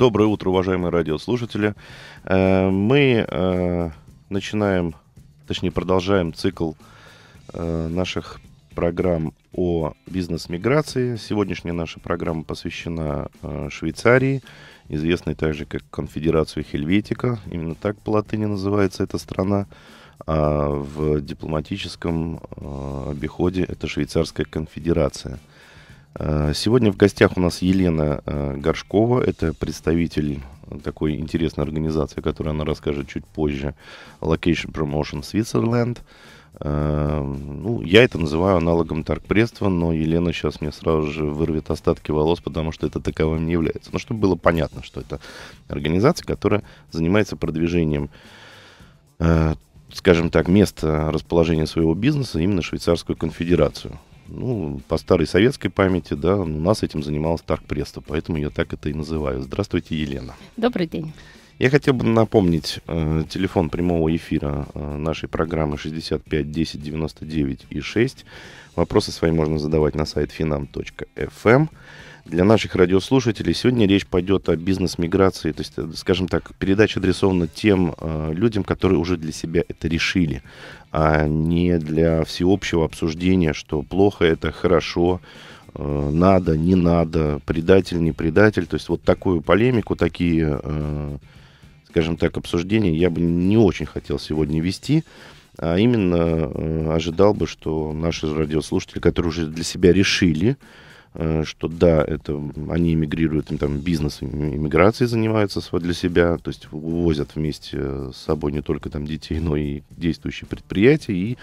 Доброе утро, уважаемые радиослушатели. Э, мы э, начинаем, точнее продолжаем цикл э, наших программ о бизнес-миграции. Сегодняшняя наша программа посвящена Швейцарии, известной также как Конфедерацию Хельветика. Именно так по латыни называется эта страна. А в дипломатическом обиходе это Швейцарская конфедерация – Э, сегодня в гостях у нас Елена э, Горшкова, это представитель такой интересной организации, о которой она расскажет чуть позже, Location Promotion Switzerland. Э, ну, я это называю аналогом торгпредства, но Елена сейчас мне сразу же вырвет остатки волос, потому что это таковым не является. Но ну, чтобы было понятно, что это организация, которая занимается продвижением скажем так, место расположения своего бизнеса именно Швейцарскую конфедерацию. Ну, по старой советской памяти, да, у ну, нас этим занималась Таркпресто, поэтому я так это и называю. Здравствуйте, Елена. Добрый день. Я хотел бы напомнить э, телефон прямого эфира э, нашей программы 65 10 99 и 6. Вопросы свои можно задавать на сайт finam.fm. Эм. Для наших радиослушателей сегодня речь пойдет о бизнес-миграции, то есть, э, скажем так, передача адресована тем э, людям, которые уже для себя это решили а не для всеобщего обсуждения, что плохо это, хорошо, э, надо, не надо, предатель, не предатель. То есть вот такую полемику, такие, э, скажем так, обсуждения я бы не очень хотел сегодня вести. А именно э, ожидал бы, что наши радиослушатели, которые уже для себя решили, Э, что да, это они эмигрируют, им там бизнес иммиграцией занимаются для себя, то есть увозят вместе с собой не только там детей, но и действующие предприятия и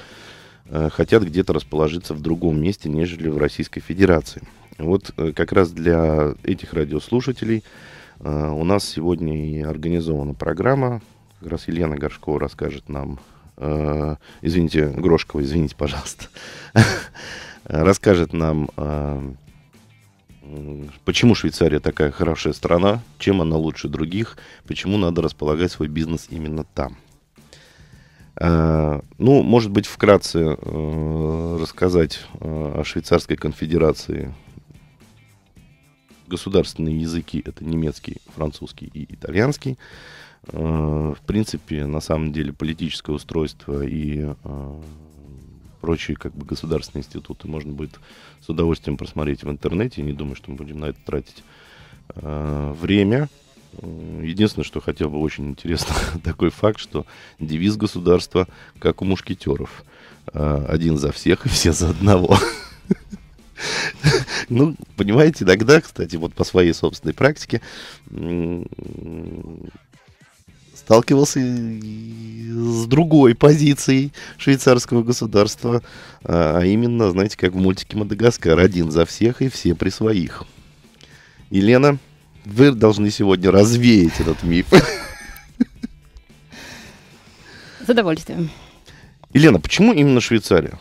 э, хотят где-то расположиться в другом месте, нежели в Российской Федерации. Вот э, как раз для этих радиослушателей у нас сегодня и организована программа, как раз Елена Горшкова расскажет нам, извините, Грошкова, извините, пожалуйста, расскажет нам почему Швейцария такая хорошая страна, чем она лучше других, почему надо располагать свой бизнес именно там. А, ну, может быть, вкратце э, рассказать э, о Швейцарской конфедерации. Государственные языки это немецкий, французский и итальянский. Э, в принципе, на самом деле политическое устройство и прочие как бы государственные институты можно будет с удовольствием просмотреть в интернете. Не думаю, что мы будем на это тратить э, время. Единственное, что хотел бы очень интересно, такой факт, что девиз государства, как у мушкетеров, э, один за всех и все за одного. Ну, понимаете, иногда, кстати, вот по своей собственной практике сталкивался с другой позицией швейцарского государства, а, а именно, знаете, как в мультике «Мадагаскар», один за всех и все при своих. Елена, вы должны сегодня развеять этот миф. С удовольствием. Елена, почему именно Швейцария?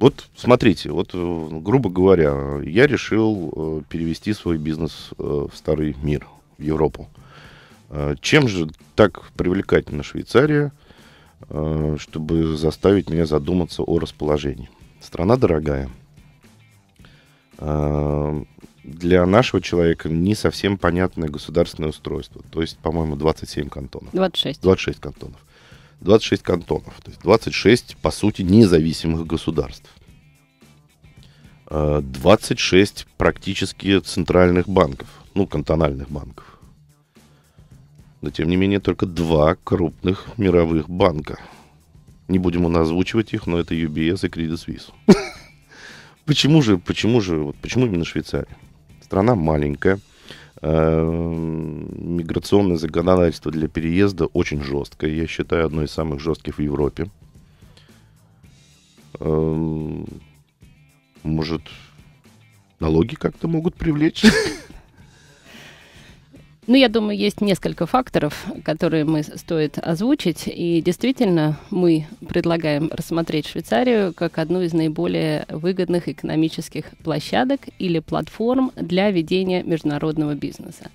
Вот смотрите, вот, э, грубо говоря, я решил э, перевести свой бизнес э, в старый мир, в Европу. Э, чем же так привлекательна Швейцария, э, чтобы заставить меня задуматься о расположении? Страна дорогая. Э, для нашего человека не совсем понятное государственное устройство. То есть, по-моему, 27 кантонов. 26. 26 кантонов. 26 кантонов. То есть 26, по сути, независимых государств. 26 практически центральных банков, ну, кантональных банков. Но, тем не менее, только два крупных мировых банка. Не будем он озвучивать их, но это UBS и Credit Suisse. Почему же, почему же, почему именно Швейцария? Страна маленькая, эм, миграционное законодательство для переезда очень жесткое. Я считаю, одно из самых жестких в Европе. Эм, может, налоги как-то могут привлечь? Ну, я думаю, есть несколько факторов, которые мы стоит озвучить. И действительно, мы предлагаем рассмотреть Швейцарию как одну из наиболее выгодных экономических площадок или платформ для ведения международного бизнеса.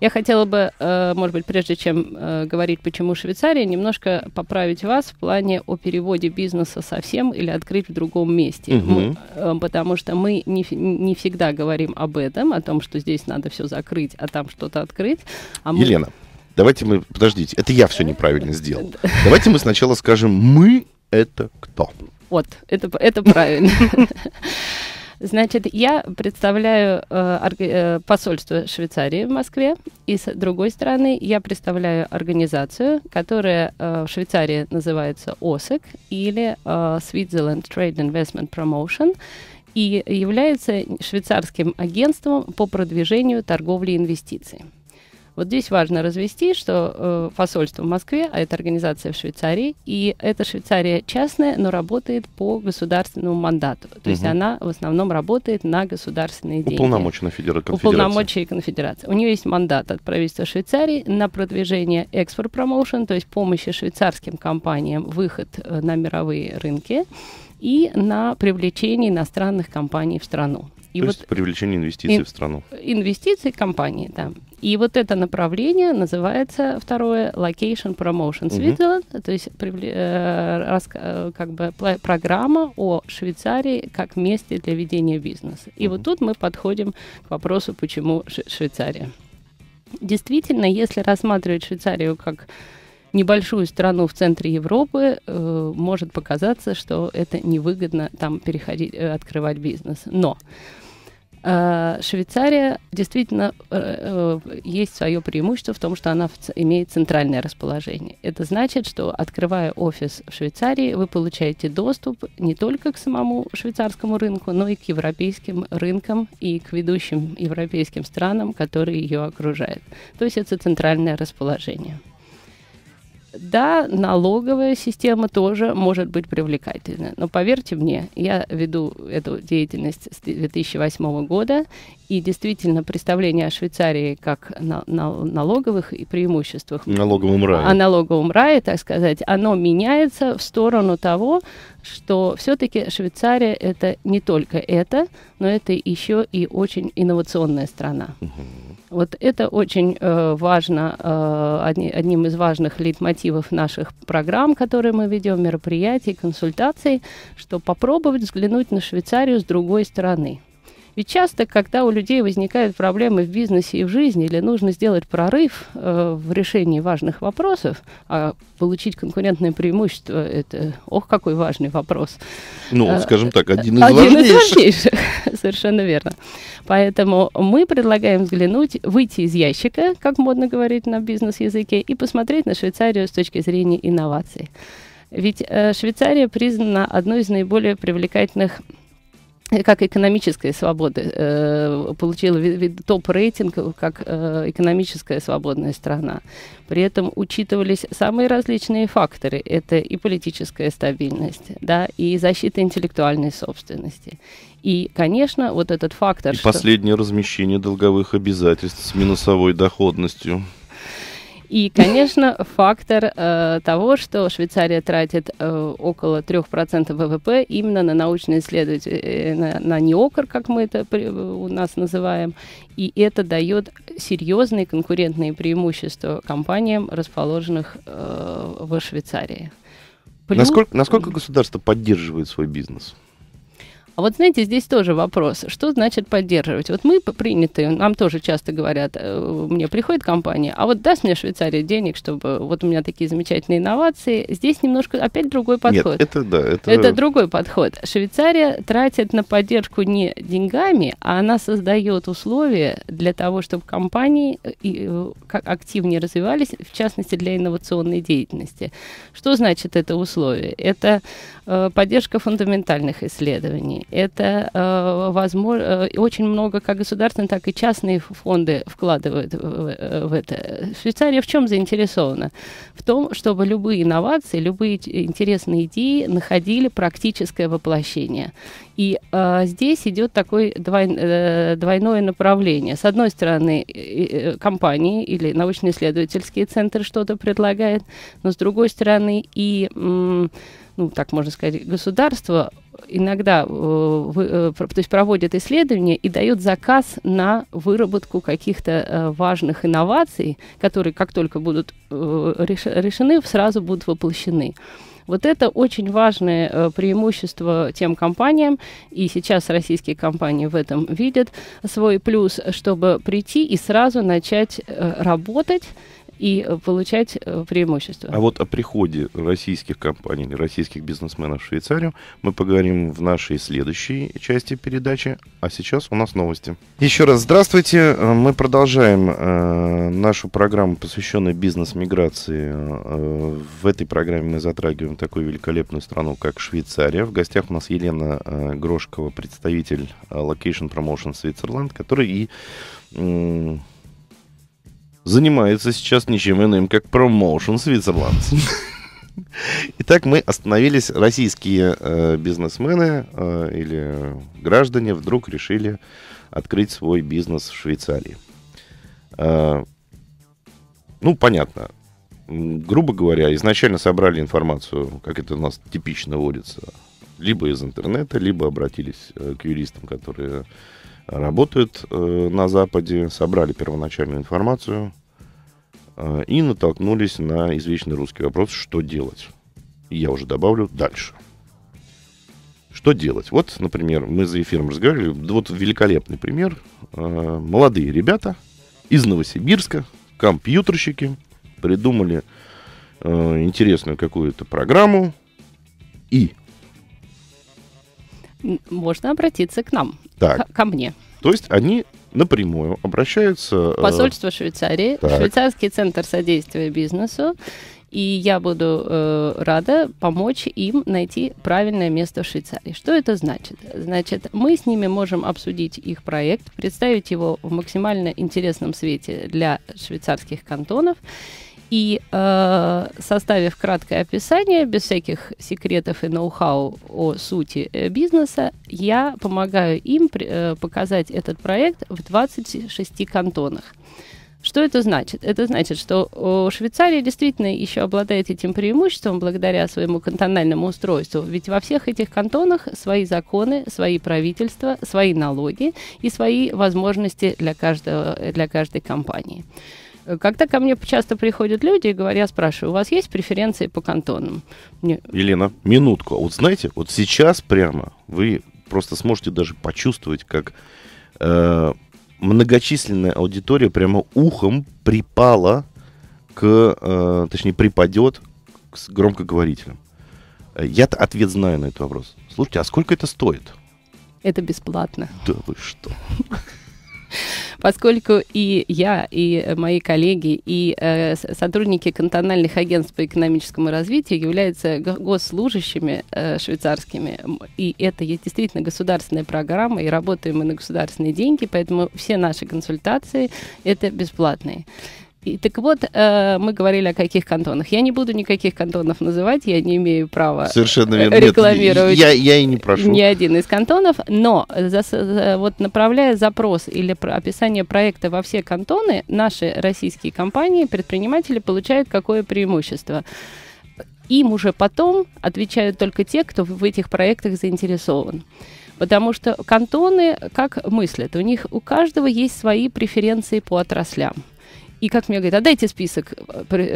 Я хотела бы, э, может быть, прежде чем э, говорить, почему Швейцария, немножко поправить вас в плане о переводе бизнеса совсем или открыть в другом месте. Угу. Мы, э, потому что мы не, не всегда говорим об этом, о том, что здесь надо все закрыть, а там что-то открыть. А мы... Елена, давайте мы... Подождите, это я все неправильно сделал. Давайте мы сначала скажем «мы» — это кто? Вот, это, это правильно. Значит, я представляю э, э, посольство Швейцарии в Москве, и с другой стороны я представляю организацию, которая э, в Швейцарии называется ОСЭК или э, Switzerland Trade Investment Promotion и является швейцарским агентством по продвижению торговли и инвестиций. Вот здесь важно развести, что э, посольство в Москве, а это организация в Швейцарии, и эта Швейцария частная, но работает по государственному мандату. То угу. есть она в основном работает на государственные деньги. Уполномоченная федер... конфедерация. конфедерация. У нее есть мандат от правительства Швейцарии на продвижение экспорт промоушен, то есть помощи швейцарским компаниям выход э, на мировые рынки и на привлечение иностранных компаний в страну. И То вот есть привлечение инвестиций ин- в страну. инвестиции компании, да. И вот это направление называется второе location promotion Switzerland, угу. то есть э, рас- э, как бы программа о Швейцарии как месте для ведения бизнеса. И угу. вот тут мы подходим к вопросу, почему Ш- Швейцария. Действительно, если рассматривать Швейцарию как небольшую страну в центре Европы э, может показаться, что это невыгодно там переходить, э, открывать бизнес. Но э, Швейцария действительно э, э, есть свое преимущество в том, что она имеет центральное расположение. Это значит, что открывая офис в Швейцарии, вы получаете доступ не только к самому швейцарскому рынку, но и к европейским рынкам и к ведущим европейским странам, которые ее окружают. То есть это центральное расположение. Да, налоговая система тоже может быть привлекательна. Но поверьте мне, я веду эту деятельность с 2008 года, и действительно представление о Швейцарии как на, на, налоговых и преимуществах. Налоговом рае. О налоговом рае, так сказать, оно меняется в сторону того, что все-таки Швейцария это не только это, но это еще и очень инновационная страна. Угу. Вот это очень э, важно, э, одни, одним из важных лейтмотивов наших программ, которые мы ведем, мероприятий, консультаций, что попробовать взглянуть на Швейцарию с другой стороны. Ведь часто, когда у людей возникают проблемы в бизнесе и в жизни, или нужно сделать прорыв э, в решении важных вопросов, а получить конкурентное преимущество – это, ох, какой важный вопрос. Ну, э, скажем так, один из один важнейших. Из важнейших. Совершенно верно. Поэтому мы предлагаем взглянуть, выйти из ящика, как модно говорить на бизнес-языке, и посмотреть на Швейцарию с точки зрения инноваций. Ведь э, Швейцария признана одной из наиболее привлекательных как экономическая свобода, э, получила топ-рейтинг как э, экономическая свободная страна. При этом учитывались самые различные факторы. Это и политическая стабильность, да, и защита интеллектуальной собственности. И, конечно, вот этот фактор... И что... последнее размещение долговых обязательств с минусовой доходностью. И, конечно, фактор э, того, что Швейцария тратит э, около 3% ВВП именно на научные исследования, э, на, на НИОКР, как мы это при, у нас называем. И это дает серьезные конкурентные преимущества компаниям, расположенных э, в Швейцарии. Плюс... Насколько, насколько государство поддерживает свой бизнес? А вот знаете, здесь тоже вопрос, что значит поддерживать? Вот мы приняты, нам тоже часто говорят, э, мне приходит компания, а вот даст мне Швейцария денег, чтобы вот у меня такие замечательные инновации. Здесь немножко опять другой подход. Нет, это да. Это... это другой подход. Швейцария тратит на поддержку не деньгами, а она создает условия для того, чтобы компании э, э, активнее развивались, в частности для инновационной деятельности. Что значит это условие? Это Э, поддержка фундаментальных исследований. Это э, возможно, э, очень много как государственные, так и частные фонды вкладывают в, в это. Швейцария в чем заинтересована? В том, чтобы любые инновации, любые интересные идеи находили практическое воплощение. И э, здесь идет такое двой, э, двойное направление. С одной стороны, э, компании или научно-исследовательские центры что-то предлагают, но с другой стороны и э, ну, так можно сказать, государство иногда э, э, то есть проводит исследования и дает заказ на выработку каких-то э, важных инноваций, которые как только будут решены, сразу будут воплощены. Вот это очень важное преимущество тем компаниям, и сейчас российские компании в этом видят свой плюс, чтобы прийти и сразу начать работать и э, получать э, преимущество. А вот о приходе российских компаний, российских бизнесменов в Швейцарию мы поговорим в нашей следующей части передачи, а сейчас у нас новости. Еще раз здравствуйте, э, мы продолжаем э, нашу программу, посвященную бизнес-миграции. Э, в этой программе мы затрагиваем такую великолепную страну, как Швейцария. В гостях у нас Елена э, Грошкова, представитель Location Promotion Switzerland, который и занимается сейчас ничем иным, как промоушен Свитзерландс. Итак, мы остановились. Российские э, бизнесмены э, или граждане вдруг решили открыть свой бизнес в Швейцарии. Э, ну, понятно. Грубо говоря, изначально собрали информацию, как это у нас типично водится, либо из интернета, либо обратились э, к юристам, которые Работают э, на Западе, собрали первоначальную информацию э, и натолкнулись на извечный русский вопрос, что делать. я уже добавлю дальше. Что делать? Вот, например, мы за эфиром разговаривали, вот великолепный пример. Э, молодые ребята из Новосибирска, компьютерщики, придумали э, интересную какую-то программу и можно обратиться к нам, так. К- ко мне. То есть они напрямую обращаются... Э, Посольство Швейцарии, так. Швейцарский центр содействия бизнесу. И я буду э, рада помочь им найти правильное место в Швейцарии. Что это значит? Значит, мы с ними можем обсудить их проект, представить его в максимально интересном свете для швейцарских кантонов и э, составив краткое описание, без всяких секретов и ноу-хау о сути э, бизнеса, я помогаю им при, э, показать этот проект в 26 кантонах. Что это значит? Это значит, что Швейцария действительно еще обладает этим преимуществом благодаря своему кантональному устройству. Ведь во всех этих кантонах свои законы, свои правительства, свои налоги и свои возможности для, каждого, для каждой компании. Э, когда ко мне часто приходят люди и говорят, я спрашиваю, у вас есть преференции по кантонам? Мне... Елена, минутку. Вот знаете, вот сейчас прямо вы просто сможете даже почувствовать, как э, многочисленная аудитория прямо ухом припала к, э, точнее, припадет к громкоговорителям. Э, Я-то ответ знаю на этот вопрос. Слушайте, а сколько это стоит? Это бесплатно. Да вы что? Поскольку и я, и мои коллеги, и э, сотрудники кантональных агентств по экономическому развитию являются госслужащими э, швейцарскими, и это есть действительно государственная программа, и работаем мы на государственные деньги, поэтому все наши консультации это бесплатные. И, так вот, э, мы говорили о каких кантонах. Я не буду никаких кантонов называть, я не имею права Совершенно э, верно. рекламировать Нет, я, я и не прошу. ни один из кантонов, но за, вот направляя запрос или про, описание проекта во все кантоны, наши российские компании, предприниматели получают какое преимущество? Им уже потом отвечают только те, кто в этих проектах заинтересован. Потому что кантоны как мыслят? У них у каждого есть свои преференции по отраслям. И как мне говорят, отдайте список э, э,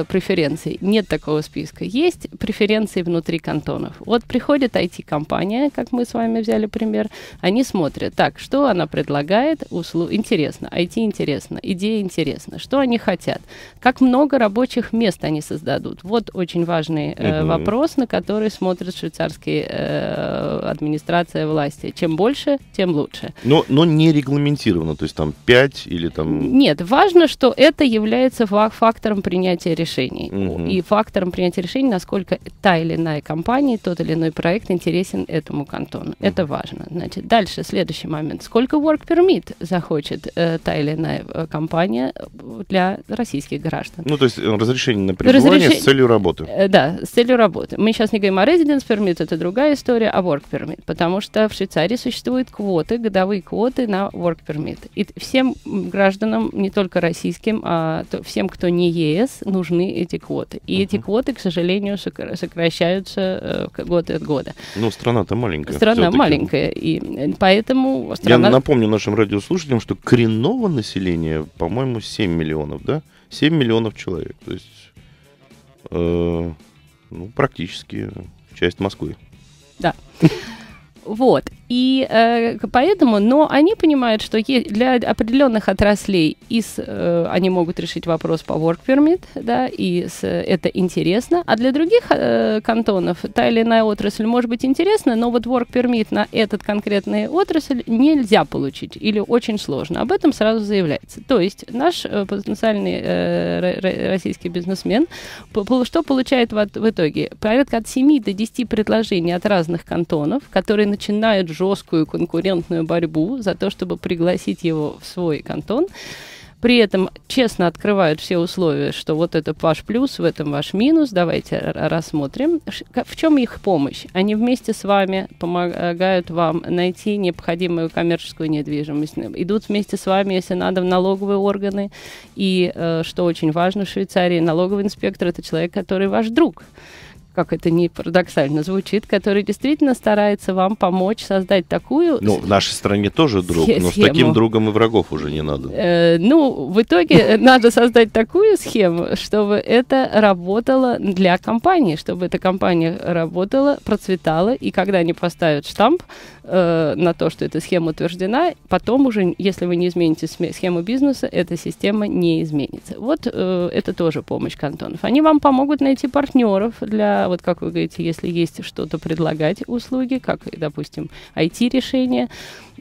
э, преференций. Нет такого списка. Есть преференции внутри кантонов. Вот приходит IT-компания, как мы с вами взяли пример, они смотрят, так, что она предлагает, услу... интересно, IT интересно, идея интересна, что они хотят, как много рабочих мест они создадут. Вот очень важный э, угу. вопрос, на который смотрит швейцарская э, администрация власти. Чем больше, тем лучше. Но, но не регламентировано, то есть там 5 или там... Нет, важно, что это является фактором принятия решений. Угу. И фактором принятия решений, насколько та или иная компания, тот или иной проект интересен этому кантону. Угу. Это важно. Значит, дальше, следующий момент. Сколько work permit захочет э, та или иная э, компания э, для российских граждан? Ну, то есть э, разрешение на пребывание разрешение... с целью работы. да, с целью работы. Мы сейчас не говорим о residence permit, это другая история, а work permit. Потому что в Швейцарии существуют квоты, годовые квоты на work permit. И всем гражданам, не только российским, Зеленским, а то всем, кто не ЕС, нужны эти квоты. И угу. эти квоты, к сожалению, сокращаются э, год от года. Ну, страна-то маленькая. Страна маленькая, и э, поэтому... Страна... Я напомню нашим радиослушателям, что коренного населения, по-моему, 7 миллионов, да? 7 миллионов человек. То есть, э, ну, практически часть Москвы. Да. Вот. И э, поэтому, но они понимают, что для определенных отраслей из, э, они могут решить вопрос по work permit, да, и с, это интересно. А для других э, кантонов та или иная отрасль может быть интересна, но вот work permit на этот конкретный отрасль нельзя получить или очень сложно. Об этом сразу заявляется. То есть наш э, потенциальный э, российский бизнесмен что получает в, в итоге? Порядка от 7 до 10 предложений от разных кантонов, которые начинают жесткую конкурентную борьбу за то, чтобы пригласить его в свой кантон. При этом честно открывают все условия, что вот это ваш плюс, в этом ваш минус, давайте рассмотрим. В чем их помощь? Они вместе с вами помогают вам найти необходимую коммерческую недвижимость, идут вместе с вами, если надо, в налоговые органы. И, э, что очень важно в Швейцарии, налоговый инспектор – это человек, который ваш друг как это не парадоксально звучит, который действительно старается вам помочь создать такую... Ну, в нашей стране тоже друг, схему. но с таким другом и врагов уже не надо. Э, ну, в итоге надо создать такую схему, чтобы это работало для компании, чтобы эта компания работала, процветала, и когда они поставят штамп, э, на то, что эта схема утверждена. Потом уже, если вы не измените схему бизнеса, эта система не изменится. Вот э, это тоже помощь кантонов. Они вам помогут найти партнеров для, вот как вы говорите, если есть что-то предлагать услуги, как, допустим, IT-решения,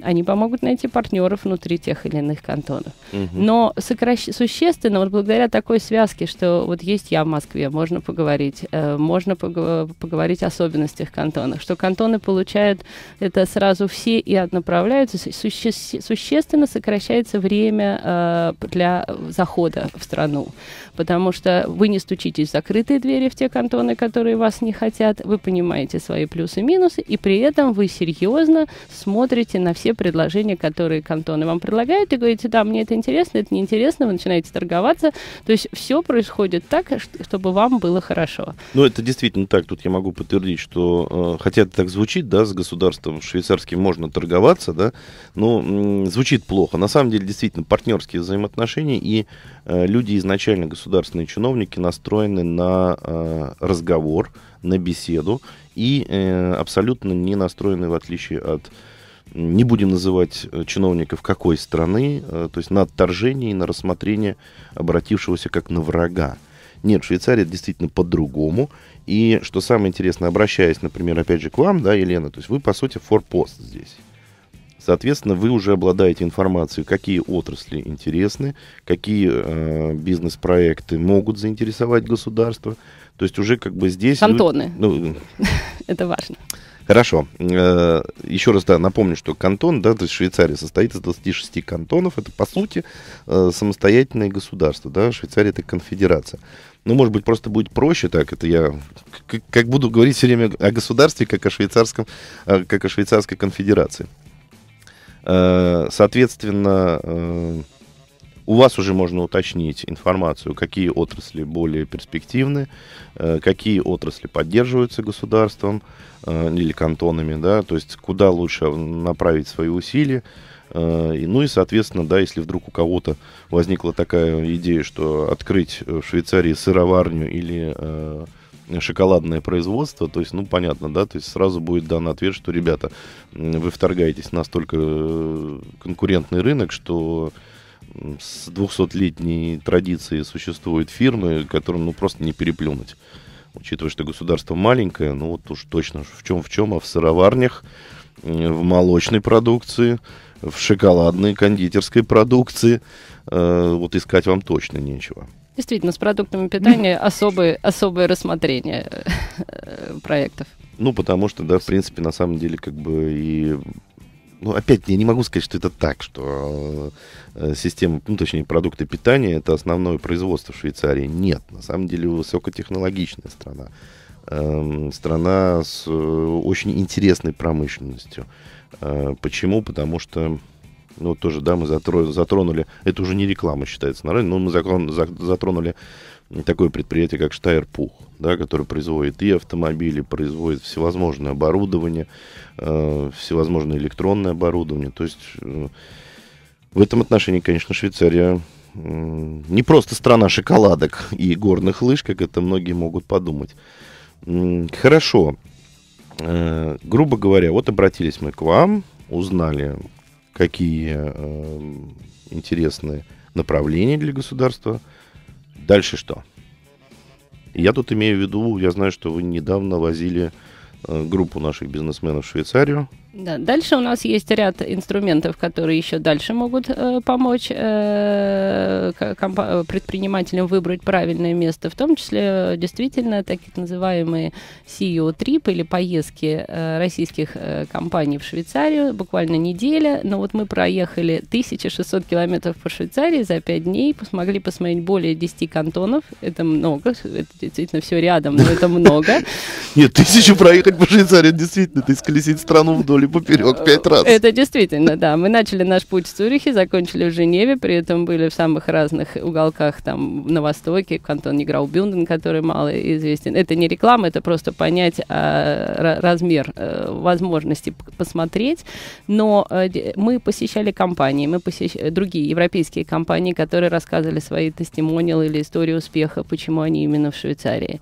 они помогут найти партнеров внутри тех или иных кантонов. Угу. Но сокращ... существенно, вот благодаря такой связке, что вот есть я в Москве, можно поговорить, э, можно пог... поговорить о особенностях кантонов, что кантоны получают это сразу все и отнаправляются, суще... существенно сокращается время э, для захода в страну, потому что вы не стучитесь в закрытые двери в те кантоны, которые вас не хотят, вы понимаете свои плюсы и минусы, и при этом вы серьезно смотрите на все те предложения, которые кантоны вам предлагают, и говорите, да, мне это интересно, это неинтересно, вы начинаете торговаться. То есть все происходит так, чтобы вам было хорошо. Ну, это действительно так. Тут я могу подтвердить, что, э, хотя это так звучит, да, с государством швейцарским можно торговаться, да, но звучит плохо. На самом деле, действительно, партнерские взаимоотношения, и э, люди изначально, государственные чиновники, настроены на э, разговор, на беседу, и э, абсолютно не настроены, в отличие от не будем называть э, чиновников какой страны, э, то есть на отторжение и на рассмотрение обратившегося как на врага. Нет, Швейцария действительно по-другому. И что самое интересное, обращаясь, например, опять же к вам, да, Елена, то есть вы, по сути, форпост здесь. Соответственно, вы уже обладаете информацией, какие отрасли интересны, какие э, бизнес-проекты могут заинтересовать государство. То есть уже как бы здесь... Антоны. Ну, Это важно. Хорошо. Э, Еще раз, да, напомню, что кантон, да, то есть Швейцария состоит из 26 кантонов. Это, по сути, э, самостоятельное государство, да. Швейцария это конфедерация. Ну, может быть, просто будет проще так. Это я как, как буду говорить все время о государстве, как о швейцарском, э, как о швейцарской конфедерации. Соответственно, у вас уже можно уточнить информацию, какие отрасли более перспективны, э, какие отрасли поддерживаются государством э, или кантонами, да, то есть куда лучше направить свои усилия. Э, ну и, соответственно, да, если вдруг у кого-то возникла такая идея, что открыть в Швейцарии сыроварню или шоколадное производство, то есть, ну, понятно, да, то есть сразу будет дан ответ, что, ребята, вы вторгаетесь настолько конкурентный рынок, что с 200-летней традицией существуют фирмы, которые ну, просто не переплюнуть. Учитывая, что государство маленькое, ну вот уж точно в чем в чем, а в сыроварнях, э, в молочной продукции, в шоколадной, кондитерской продукции, э, вот искать вам точно нечего. Действительно, с продуктами питания особое, особое рассмотрение э, э, проектов. Ну, потому что, да, в принципе, на самом деле, как бы и ну, опять я не могу сказать, что это так, что э, система, ну, точнее, продукты питания это основное производство в Швейцарии. Нет, на самом деле высокотехнологичная страна. Э, страна с э, очень интересной промышленностью. Э, почему? Потому что, ну, тоже, да, мы затронули, затронули это уже не реклама считается, наверное, но мы затронули такое предприятие, как Штайрпух. Пух да, который производит и автомобили, производит всевозможное оборудование, э, всевозможное электронное оборудование. То есть э, в этом отношении, конечно, Швейцария э, не просто страна шоколадок и горных лыж, как это многие могут подумать. Э, хорошо. Э, грубо говоря, вот обратились мы к вам, узнали, какие э, интересные направления для государства. Дальше что? Я тут имею в виду, я знаю, что вы недавно возили э, группу наших бизнесменов в Швейцарию. Да. Дальше у нас есть ряд инструментов, которые еще дальше могут э, помочь э, э предпринимателям выбрать правильное место, в том числе э, действительно так называемые CEO-трип или поездки э, российских э, компаний в Швейцарию, буквально неделя, но вот мы проехали 1600 километров по Швейцарии за 5 дней, смогли посмотреть более 10 кантонов, это много, это действительно все рядом, но это много. Нет, тысячу проехать по Швейцарии, действительно, ты исколесить страну вдоль вдоль и поперек э, пять раз. Это действительно, да. Мы начали наш путь в Цюрихе, закончили в Женеве, при этом были в самых разных уголках, там, на Востоке, в кантоне Граубюнден, который мало известен. Это не реклама, это просто понять а, размер а, возможности посмотреть. Но а, мы посещали компании, мы посещали другие европейские компании, которые рассказывали свои тестимониалы или истории успеха, почему они именно в Швейцарии.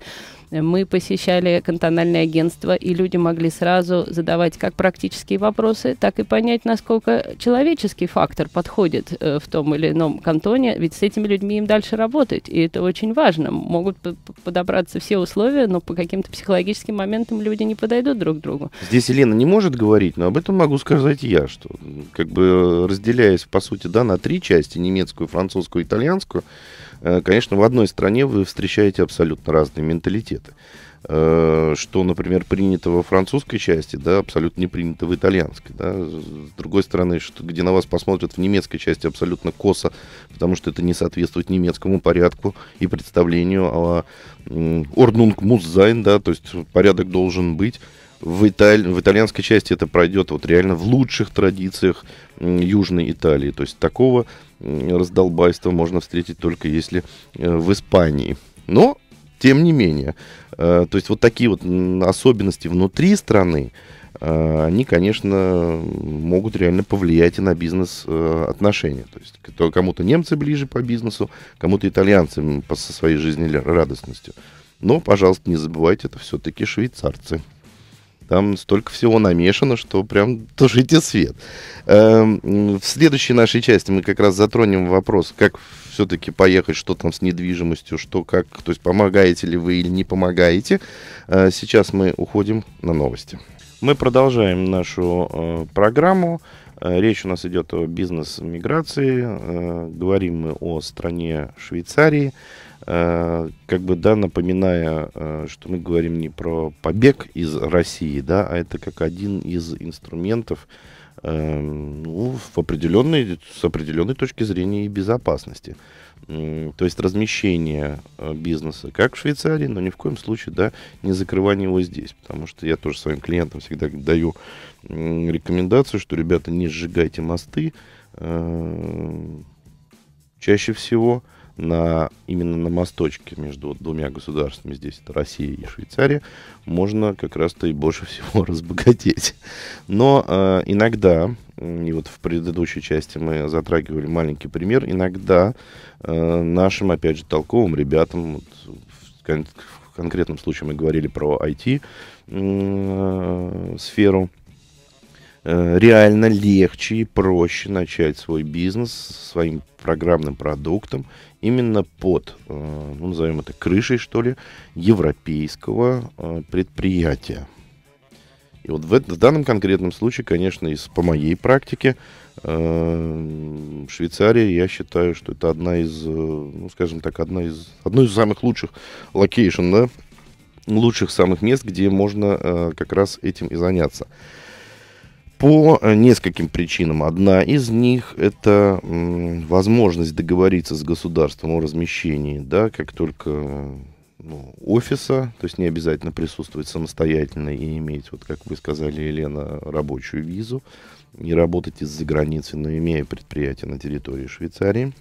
Мы посещали кантональное агентство, и люди могли сразу задавать как практические вопросы, так и понять, насколько человеческий фактор подходит э, в том или ином кантоне, ведь с этими людьми им дальше работать, и это очень важно. Могут подобраться все условия, но по каким-то психологическим моментам люди не подойдут друг к другу. Здесь Елена не может говорить, но об этом могу сказать я, что как бы э, разделяясь, по сути, да, на три части, немецкую, французскую, итальянскую, Э, конечно, в одной стране вы встречаете абсолютно разные менталитеты. Э, что, например, принято во французской части, да, абсолютно не принято в итальянской. Да. С другой стороны, что, где на вас посмотрят в немецкой части абсолютно косо, потому что это не соответствует немецкому порядку и представлению о Ordnung muss sein, да, то есть порядок должен быть в, Италь... в итальянской части это пройдет вот реально в лучших традициях Южной Италии. То есть такого раздолбайства можно встретить только если э, в Испании. Но, тем не менее, э, то есть вот такие вот особенности внутри страны, э, они, конечно, могут реально повлиять и на бизнес-отношения. То есть кому-то немцы ближе по бизнесу, кому-то итальянцы со своей жизненной радостностью. Но, пожалуйста, не забывайте, это все-таки швейцарцы. Там столько всего намешано, что прям тушите свет. Эм, в следующей нашей части мы как раз затронем вопрос, как все-таки поехать, что там с недвижимостью, что как, то есть помогаете ли вы или не помогаете. Э, сейчас мы уходим на новости. Мы продолжаем нашу э, программу. Э, речь у нас идет о бизнес-миграции. Говорим мы о стране Швейцарии. Э, как бы, да, напоминая, э, что мы говорим не про побег из России, да, а это как один из инструментов, э, ну, в определенной, с определенной точки зрения и безопасности. То есть размещение бизнеса как в Швейцарии, но ни в коем случае да, не закрывание его здесь. Потому что я тоже своим клиентам всегда даю рекомендацию, что, ребята, не сжигайте мосты. Чаще всего на, именно на мосточке между двумя государствами, здесь это Россия и Швейцария, можно как раз-то и больше всего разбогатеть. Но э, иногда, и вот в предыдущей части мы затрагивали маленький пример, иногда э, нашим, опять же, толковым ребятам, вот, в, кон- в конкретном случае мы говорили про IT-сферу, э, а, сферу, Э, реально легче и проще начать свой бизнес своим программным продуктом именно под, э, ну, назовем это крышей, что ли, европейского э, предприятия. И вот в, в данном конкретном случае, конечно, из, по моей практике, э, Швейцария, я считаю, что это одна из, ну, скажем так, одна из, одно из самых лучших локейшн, да, лучших самых мест, где можно как раз этим и заняться по э, нескольким причинам. Одна из них – это возможность договориться с государством о размещении, да, как только ну, офиса, то есть не обязательно присутствовать самостоятельно и иметь, вот как вы сказали, Елена, рабочую визу, не работать из-за границы, но имея предприятие на территории Швейцарии.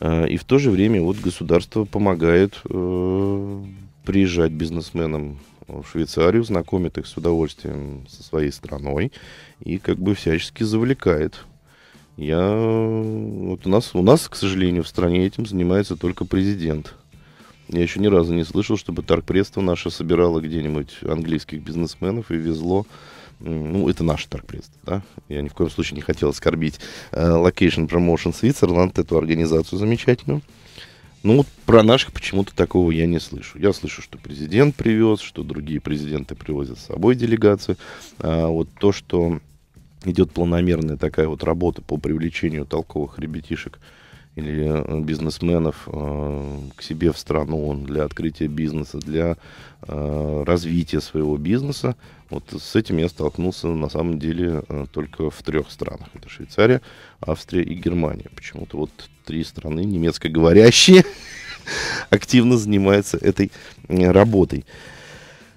Э, и в то же время вот государство помогает э, приезжать бизнесменам в Швейцарию, знакомит их с удовольствием со своей страной и как бы всячески завлекает. Я... Вот у нас, у нас, к сожалению, в стране этим занимается только президент. Я еще ни разу не слышал, чтобы торгпредство наше собирало где-нибудь английских бизнесменов и везло ну, это наше торгпредство, да, я ни в коем случае не хотел оскорбить э, Location Promotion Switzerland, эту организацию замечательную, ну, вот про наших почему-то такого я не слышу. Я слышу, что президент привез, что другие президенты привозят с собой делегации. А, вот то, что идет планомерная такая вот работа по привлечению толковых ребятишек или э, бизнесменов э, к себе в страну для открытия бизнеса, для э, развития своего бизнеса. Вот с этим я столкнулся на самом деле только в трех странах. Это Швейцария, Австрия и Германия. Почему-то вот три страны немецко говорящие активно занимаются этой работой.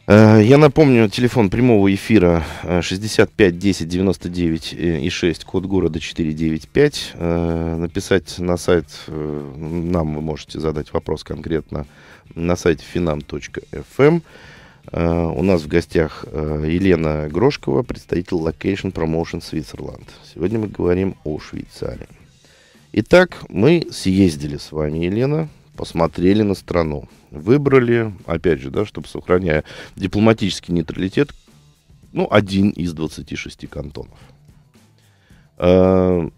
Э, я напомню, телефон прямого эфира 65 10 99 и 6, код города 495. Э, написать на сайт э, нам вы можете задать вопрос конкретно на сайте finam.fm. Эм. У нас в гостях Елена Грошкова, представитель Location Promotion Switzerland. Сегодня мы говорим о Швейцарии. Итак, мы съездили с вами, Елена, посмотрели на страну, выбрали, опять же, да, чтобы сохраняя дипломатический нейтралитет, ну, один из 26 кантонов. Э,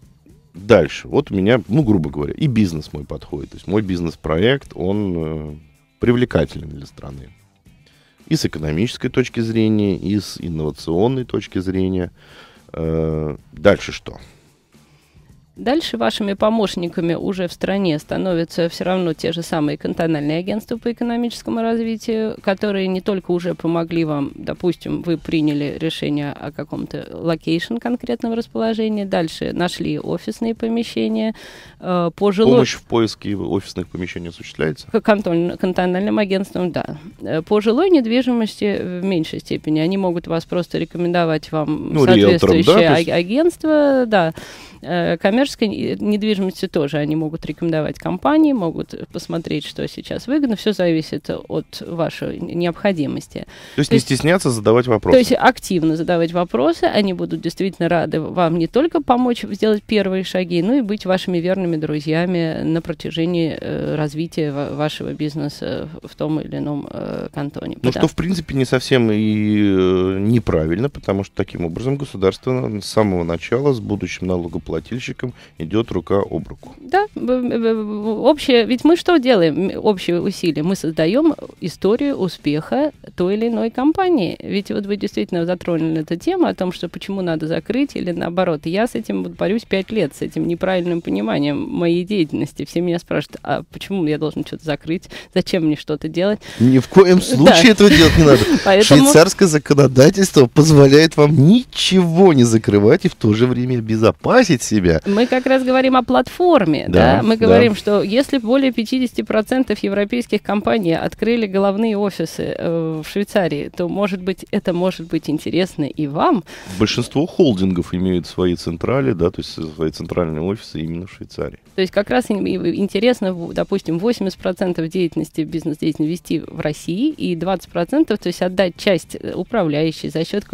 дальше. Вот у меня, ну, грубо говоря, и бизнес мой подходит. То есть мой бизнес-проект, он э, привлекателен для страны. И с экономической точки зрения, и с инновационной точки зрения. Э, дальше что? Дальше вашими помощниками уже в стране становятся все равно те же самые кантональные агентства по экономическому развитию, которые не только уже помогли вам, допустим, вы приняли решение о каком-то локейшн конкретного расположения, дальше нашли офисные помещения, э, Помощь в поиске офисных помещений осуществляется? Кантон... Кантональным агентством, да. Э, по жилой недвижимости в меньшей степени. Они могут вас просто рекомендовать вам ну, соответствующее риэлтором, да? агентство, да. Э, Коммерческое коммерческой недвижимости тоже они могут рекомендовать компании, могут посмотреть, что сейчас выгодно. Все зависит от вашей необходимости. То есть то не есть, стесняться задавать вопросы. То есть активно задавать вопросы. Они будут действительно рады вам не только помочь сделать первые шаги, но и быть вашими верными друзьями на протяжении э, развития вашего бизнеса в том или ином э, кантоне. Ну, потому... что, в принципе, не совсем и э, неправильно, потому что таким образом государство с самого начала с будущим налогоплательщиком этим идет рука об руку. Да, общее, ведь мы что делаем, общие усилия? Мы создаем историю успеха той или иной компании. Ведь вот вы действительно затронули эту тему о том, что почему надо закрыть или наоборот. Я с этим борюсь пять лет, с этим неправильным пониманием моей деятельности. Все меня спрашивают, а почему я должен что-то закрыть? Зачем мне что-то делать? Ни в коем случае да. этого делать не надо. Поэтому... Швейцарское законодательство позволяет вам ничего не закрывать и в то же время обезопасить себя. Мы мы как раз говорим о платформе, да, да? мы говорим, да. что если более 50% европейских компаний открыли головные офисы э, в Швейцарии, то, может быть, это может быть интересно и вам. Большинство холдингов имеют свои централи, да, то есть свои центральные офисы именно в Швейцарии. То есть как раз интересно, допустим, 80% деятельности бизнес-деятельности вести в России и 20%, то есть отдать часть э, управляющей за счет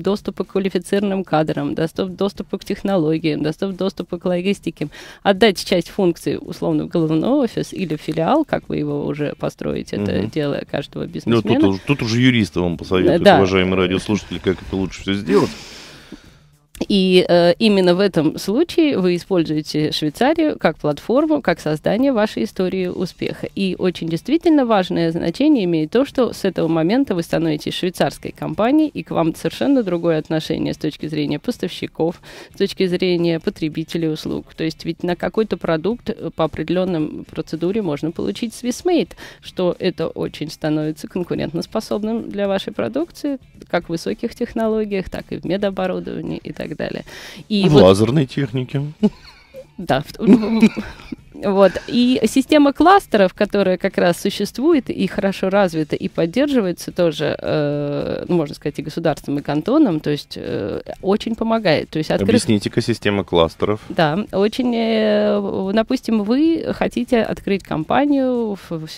доступа к квалифицированным кадрам, доступ, доступа к технологиям, доступ, доступ доступа к логистике, отдать часть функций условно в головной офис или в филиал, как вы его уже построите, это угу. дело каждого бизнесмена. Ну, тут, тут уже юристы вам посоветуют, да. уважаемые радиослушатели, как это лучше все сделать. И э, именно в этом случае вы используете Швейцарию как платформу, как создание вашей истории успеха. И очень действительно важное значение имеет то, что с этого момента вы становитесь швейцарской компанией, и к вам совершенно другое отношение с точки зрения поставщиков, с точки зрения потребителей услуг. То есть ведь на какой-то продукт э, по определенной процедуре можно получить Swissmade, что это очень становится конкурентоспособным для вашей продукции, как в высоких технологиях, так и в медоборудовании и так так далее. И в вот... лазерной технике. Да, вот. И система кластеров, которая как раз существует и хорошо развита, и поддерживается тоже, э, ну, можно сказать, и государством, и кантоном, то есть э, очень помогает. То есть открыт... Объясните-ка система кластеров. Да, очень, э, допустим, вы хотите открыть компанию в, в,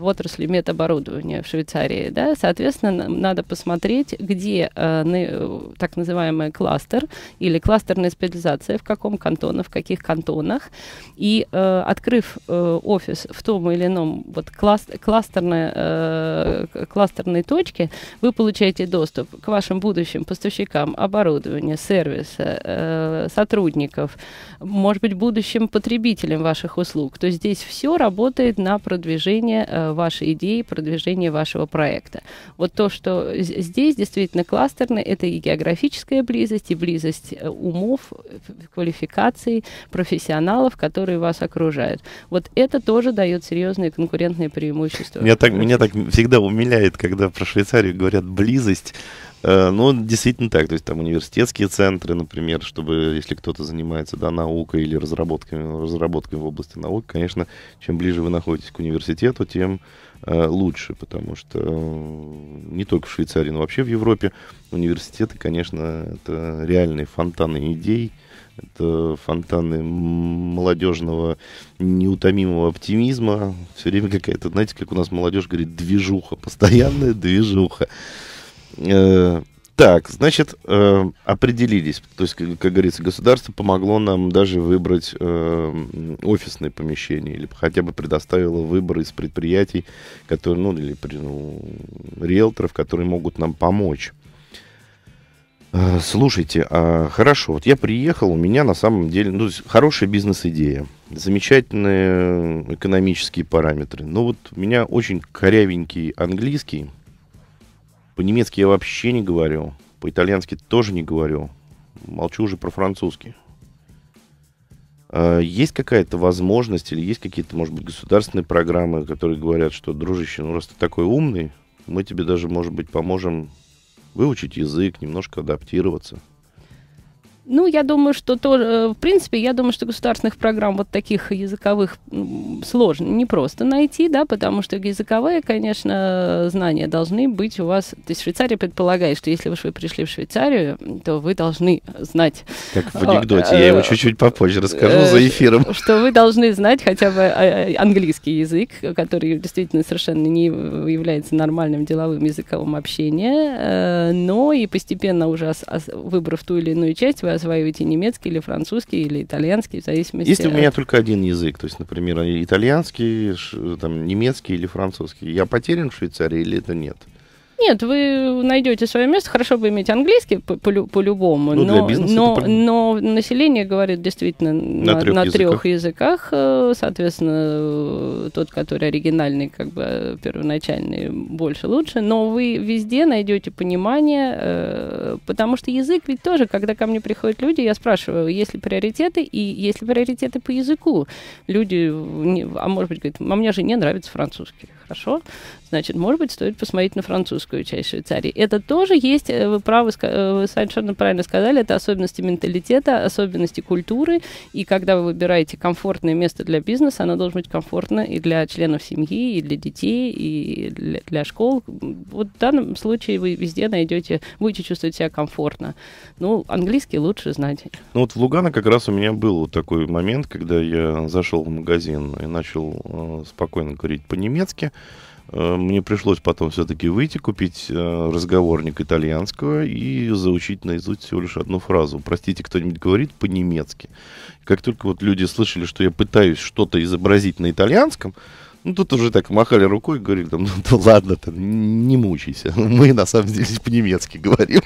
в отрасли медоборудования в Швейцарии, да, соответственно, надо посмотреть, где э, на, так называемый кластер или кластерная специализация, в каком кантоне, в каких кантонах, и э, Э, открыв э, офис в том или ином вот класс, кластерной, э, кластерной точке, вы получаете доступ к вашим будущим поставщикам оборудования, сервиса, сотрудников, может быть, будущим потребителям ваших услуг. То есть здесь все работает на продвижение вашей идеи, продвижение вашего проекта. Вот то, что здесь действительно кластерно, это и географическая близость, и близость умов, квалификаций, профессионалов, которые вас окружают окружают. Вот это тоже дает серьезные конкурентные преимущества. Меня так, меня так всегда умиляет, когда про Швейцарию говорят близость. Э, ну, действительно так. То есть там университетские центры, например, чтобы если кто-то занимается да, наукой или разработками, разработками в области наук, конечно, чем ближе вы находитесь к университету, тем э, лучше, потому что э, не только в Швейцарии, но вообще в Европе университеты, конечно, это реальные фонтаны идей, э, это фонтаны молодежного неутомимого оптимизма. Все время какая-то, знаете, как у нас молодежь говорит, движуха, постоянная движуха. Э, так, значит, э, определились. То есть, как, говорится, государство помогло нам даже выбрать э, офисное помещение или хотя бы предоставило выбор из предприятий, которые, ну, или ну, риэлторов, которые могут нам помочь. Э, слушайте, а, хорошо, вот я приехал, у меня на самом деле ну, хорошая бизнес-идея, замечательные э, экономические параметры. Но вот у меня очень корявенький английский, по-немецки я вообще не говорю, по-итальянски тоже не говорю, молчу уже про французский. А, есть какая-то возможность или есть какие-то, может быть, государственные программы, которые говорят, что, дружище, ну раз ты такой умный, мы тебе даже, может быть, поможем выучить язык, немножко адаптироваться – ну, я думаю, что тоже, э, в принципе, я думаю, что государственных программ вот таких языковых сложно, не просто найти, да, потому что языковые, конечно, знания должны быть у вас. То есть Швейцария предполагает, что если уж вы пришли в Швейцарию, то вы должны знать... Как в а, анекдоте, я его э, чуть-чуть попозже расскажу э, за эфиром. Что вы должны знать хотя бы а, а, английский язык, который действительно совершенно не является нормальным деловым языковым общения, но и постепенно уже выбрав ту или иную часть, вы осваиваете немецкий или французский или итальянский, в зависимости Если от... у меня только один язык, то есть, например, итальянский, ш, там, немецкий или французский, я потерян в Швейцарии или это нет? Нет, вы найдете свое место. Хорошо бы иметь английский по-любому, по, ну, но, но, но население говорит действительно на, на, трех, на языках. трех языках. Э, соответственно, э, тот, который оригинальный, как бы первоначальный, больше лучше. Но вы везде найдете понимание, э, потому что язык ведь тоже, когда ко мне приходят люди, я спрашиваю, есть ли приоритеты и есть ли приоритеты по языку. Люди, а может быть, говорят, а мне же не нравится французский. Хорошо, значит, может быть, стоит посмотреть на французский экономическую часть Швейцарии. Это тоже есть, э, вы правы, э, вы совершенно правильно сказали, это особенности менталитета, особенности культуры, и когда вы выбираете комфортное место для бизнеса, оно должно быть комфортно и для членов семьи, и для детей, и для, для школ. Вот в данном случае вы везде найдете, будете чувствовать себя комфортно. Ну, английский лучше знать. Ну вот в Лугана как раз у меня был вот такой момент, когда я зашел в магазин и начал э, спокойно говорить по-немецки, Э, мне пришлось потом все-таки выйти, купить э, разговорник итальянского и заучить наизусть всего лишь одну фразу. Простите, кто-нибудь говорит по-немецки. Как только вот люди слышали, что я пытаюсь что-то изобразить на итальянском, ну, тут уже так махали рукой и говорили, ну, да ладно, не мучайся, мы на самом деле по-немецки говорим.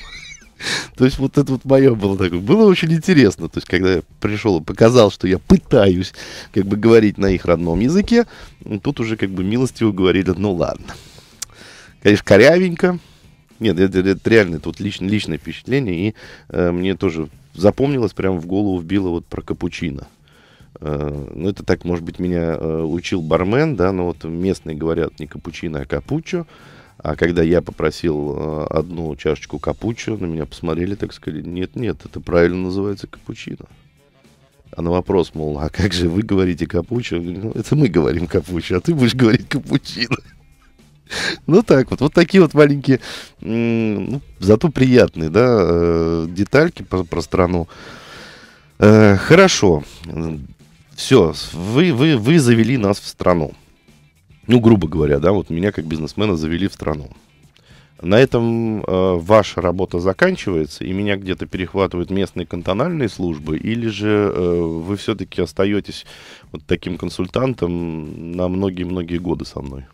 То есть вот это вот мое было такое. Было очень интересно. То есть когда я пришел и показал, что я пытаюсь как бы говорить на их родном языке, тут уже как бы милостиво говорили, ну ладно. Конечно, корявенько. Нет, это, это реально тут лично, личное впечатление. И э, мне тоже запомнилось, прямо в голову вбило вот про капучино. Э, ну, это так, может быть, меня э, учил бармен, да, но вот местные говорят не капучино, а капучо. А когда я попросил э, одну чашечку капучо, на меня посмотрели, так сказали, нет-нет, это правильно называется капучино. А на вопрос, мол, а как же вы говорите капучо? Ну, это мы говорим капучо, а ты будешь говорить капучино. Ну так вот, вот такие вот маленькие, ну, зато приятные, да, э, детальки про, про страну. Э, хорошо, все, вы, вы, вы завели нас в страну ну, грубо говоря, да, вот меня как бизнесмена завели в страну. На этом э, ваша работа заканчивается, и меня где-то перехватывают местные кантональные службы, или же э, вы все-таки остаетесь вот таким консультантом на многие-многие годы со мной?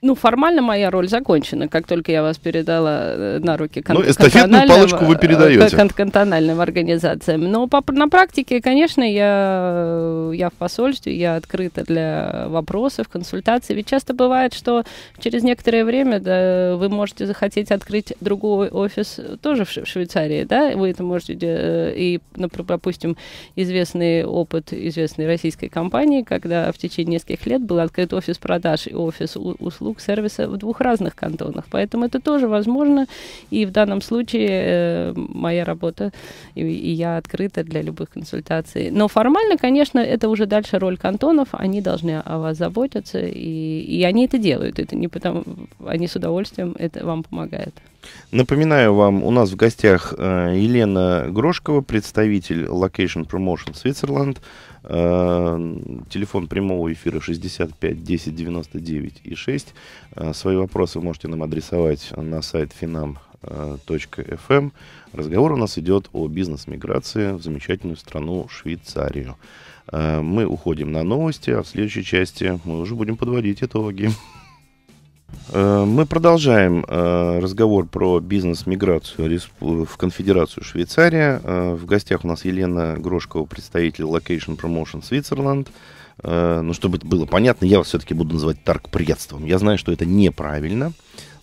ну, формально моя роль закончена, как только я вас передала э, на руки кон- ну, эстафетную палочку вы э, передаете. Кон- кантональным организациям. Но по- на практике, конечно, я, я в посольстве, я открыта для вопросов, консультаций. Ведь часто бывает, что через некоторое время да, вы можете захотеть открыть другой офис тоже в, Ш- в Швейцарии, да? Вы это можете, э, и, пропустим известный опыт известной российской компании, когда в течение нескольких лет был открыт офис продаж и офис услуг услуг сервиса в двух разных кантонах. Поэтому это тоже возможно. И в данном случае э, моя работа, и, и я открыта для любых консультаций. Но формально, конечно, это уже дальше роль кантонов. Они должны о вас заботиться, и, и они это делают. Это не потому, они с удовольствием это вам помогают. Напоминаю вам, у нас в гостях э, Елена Грошкова, представитель Location Promotion Switzerland. Э, телефон прямого эфира 65 10 99 и 6. Э, свои вопросы можете нам адресовать на сайт finam.fm. Эм. Разговор у нас идет о бизнес-миграции в замечательную страну Швейцарию. Мы уходим на новости, а в следующей части мы уже будем подводить итоги. Э, мы продолжаем э, разговор про бизнес-миграцию в Конфедерацию Швейцария. Э, в гостях у нас Елена Грошкова, представитель Location Promotion Switzerland. Ну, чтобы это было понятно, я вас все-таки буду называть торгпредством. Я знаю, что это неправильно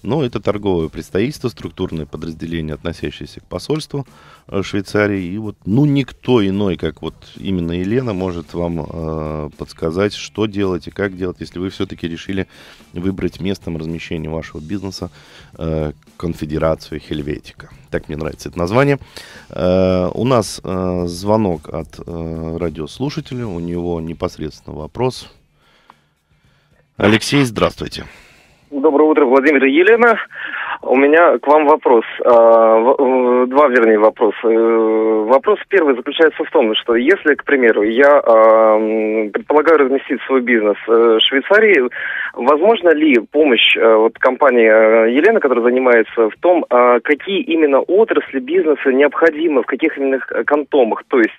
но это торговое представительство, структурное подразделение, относящееся к посольству э, Швейцарии. И вот, ну, никто иной, как вот именно Елена, может вам э, подсказать, что делать и как делать, если вы все-таки решили выбрать местом размещения вашего бизнеса э, Конфедерацию Хельветика. Так мне нравится это название. Э, у нас э, звонок от э, радиослушателя, у него непосредственно вопрос. Алексей, здравствуйте. Здравствуйте. Доброе утро, Владимир и Елена. У меня к вам вопрос. А, два, вернее, вопроса. Э, вопрос первый заключается в том, что если, к примеру, я предполагаю разместить свой бизнес э, в Швейцарии, Возможно ли помощь э, вот, компании э, Елена, которая занимается, в том, э, какие именно отрасли бизнеса необходимы, в каких именно кантомах? То есть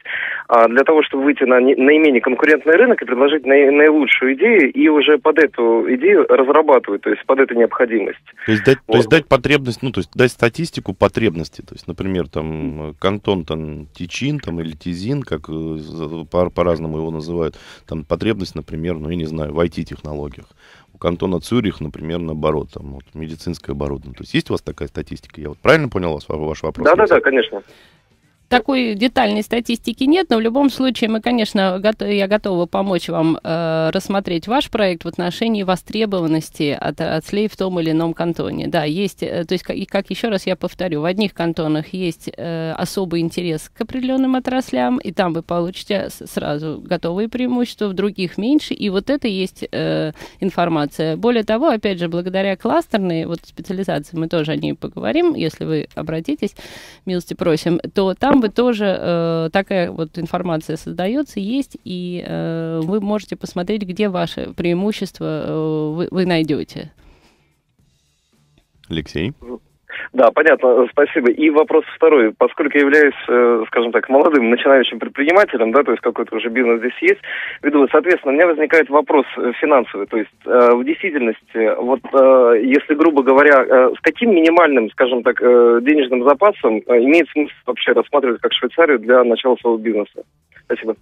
для того, чтобы выйти на наименее конкурентный рынок и предложить наилучшую идею, и уже под эту идею разрабатывать, то есть под эту необходимость. То есть дать, вот. то есть дать потребность, ну, то есть дать статистику потребности, то есть, например, там кантон там Тичин там, или Тизин, как по- по-разному его называют, там потребность, например, ну, я не знаю, в IT-технологиях у кантона Цюрих, например, наоборот, там, вот, медицинское оборудование. То есть есть у вас такая статистика? Я вот правильно понял вас, ваш вопрос? Да-да-да, конечно такой детальной статистики нет, но в любом случае мы, конечно, готов, я готова помочь вам э, рассмотреть ваш проект в отношении востребованности от, отслей в том или ином кантоне. Да, есть, э, то есть, как, и как еще раз я повторю, в одних кантонах есть э, особый интерес к определенным отраслям, и там вы получите сразу готовые преимущества, в других меньше, и вот это есть э, информация. Более того, опять же, благодаря кластерной вот специализации, мы тоже о ней поговорим, если вы обратитесь, милости просим, то там там вы тоже э, такая вот информация создается, есть, и э, вы можете посмотреть, где ваши преимущества э, вы, вы найдете. Алексей? Э, да, понятно, спасибо. И вопрос второй. Поскольку я являюсь, э, скажем так, молодым начинающим предпринимателем, да, то есть какой-то уже бизнес здесь есть, веду, соответственно, у меня возникает вопрос э, финансовый. То есть э, в действительности, вот если, грубо говоря, с каким минимальным, скажем так, денежным запасом имеет смысл вообще рассматривать как Швейцарию для начала своего бизнеса? Спасибо.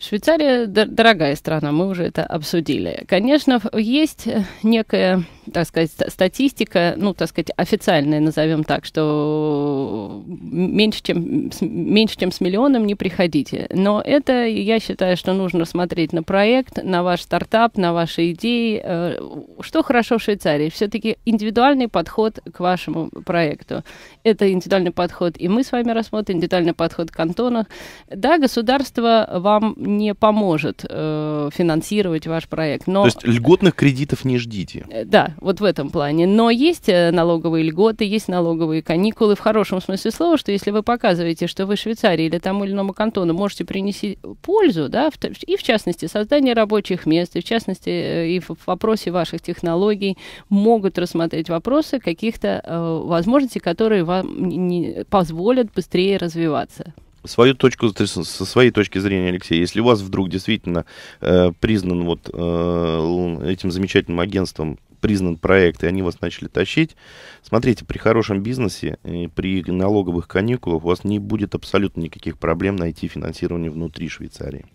Швейцария дорогая страна, мы уже это обсудили. Конечно, есть некая так сказать, статистика, ну, так сказать, официальная, назовем так, что меньше, чем, с, меньше, чем с миллионом не приходите. Но это, я считаю, что нужно смотреть на проект, на ваш стартап, на ваши идеи. Э, что хорошо в Швейцарии? Все-таки индивидуальный подход к вашему проекту. Это индивидуальный подход и мы с вами рассмотрим, индивидуальный подход к кантонах. Да, государство вам не поможет э, финансировать ваш проект, но... То есть льготных кредитов не ждите? Э, да, вот в этом плане. Но есть э, налоговые льготы, есть налоговые каникулы, в хорошем смысле слова, что если вы показываете, что вы Швейцарии или тому или иному кантону можете принести пользу, да, и в частности создание рабочих мест, и в частности э, и в вопросе ваших технологий могут рассмотреть вопросы каких-то э, возможностей, которые вам не позволят быстрее развиваться свою точку, со своей точки зрения, Алексей, если у вас вдруг действительно э, признан вот э, этим замечательным агентством признан проект, и они вас начали тащить. Смотрите, при хорошем бизнесе, при налоговых каникулах у вас не будет абсолютно никаких проблем найти финансирование внутри Швейцарии.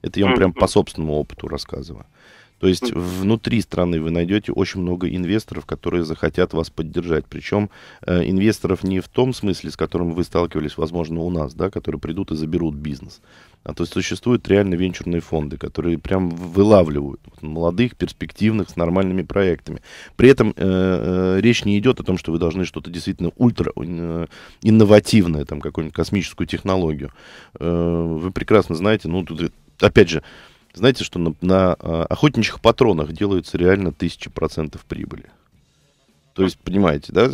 Это я вам прям по собственному опыту рассказываю. То есть внутри страны вы найдете очень много инвесторов, которые захотят вас поддержать. Причем э, инвесторов не в том смысле, с которым вы сталкивались, возможно, у нас, да, которые придут и заберут бизнес. А то есть существуют реально венчурные фонды, которые прям вылавливают молодых, перспективных, с нормальными проектами. При этом э, э, речь не идет о том, что вы должны что-то действительно ультра э, инновативное, там какую-нибудь космическую технологию. Э, вы прекрасно знаете, ну тут опять же, знаете, что на, на а, охотничьих патронах делаются реально тысячи процентов прибыли. То есть, понимаете, да,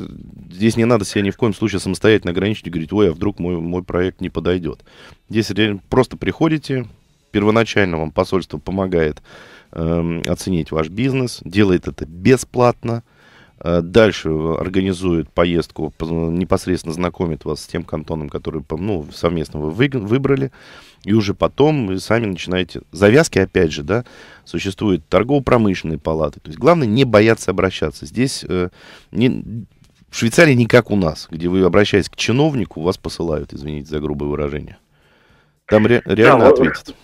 здесь не надо себя ни в коем случае самостоятельно ограничить и говорить, ой, а вдруг мой, мой проект не подойдет. Здесь просто приходите, первоначально вам посольство помогает э, оценить ваш бизнес, делает это бесплатно, Э, дальше организует поездку, непосредственно знакомит вас с тем кантоном, который ну, совместно вы выбрали, и уже потом вы сами начинаете. Завязки, опять же, да, существуют торгово-промышленные палаты. То есть главное не бояться обращаться. Здесь э, не, в Швейцарии не как у нас, где вы обращаясь к чиновнику, вас посылают, извините за грубое выражение. Там ре, реально да, ответят.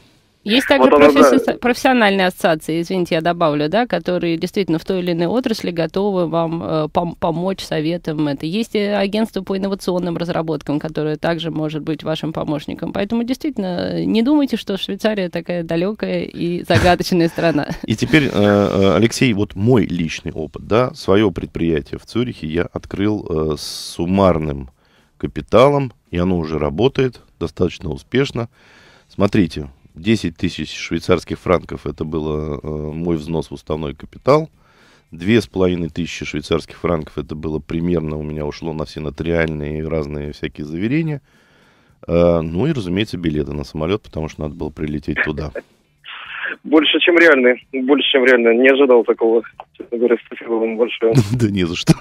Есть также вот професси... она... профессиональные ассоциации, извините, я добавлю, да, которые действительно в той или иной отрасли готовы вам э, пом- помочь советом. Это есть и э, агентство по инновационным разработкам, которое также может быть вашим помощником. Поэтому действительно э, не думайте, что Швейцария такая далекая и загадочная страна. И теперь, Алексей, вот мой личный опыт, да, свое предприятие в Цюрихе я открыл с суммарным капиталом, и оно уже работает достаточно успешно. Смотрите, 10 тысяч швейцарских франков это был э, мой взнос в уставной капитал. Две с половиной тысячи швейцарских франков это было примерно у меня ушло на все нотариальные и разные всякие заверения. Э, ну и, разумеется, билеты на самолет, потому что надо было прилететь туда. Больше, чем реально. Больше, чем реально. Не ожидал такого. Честно говоря, спасибо вам большое. Да не за что.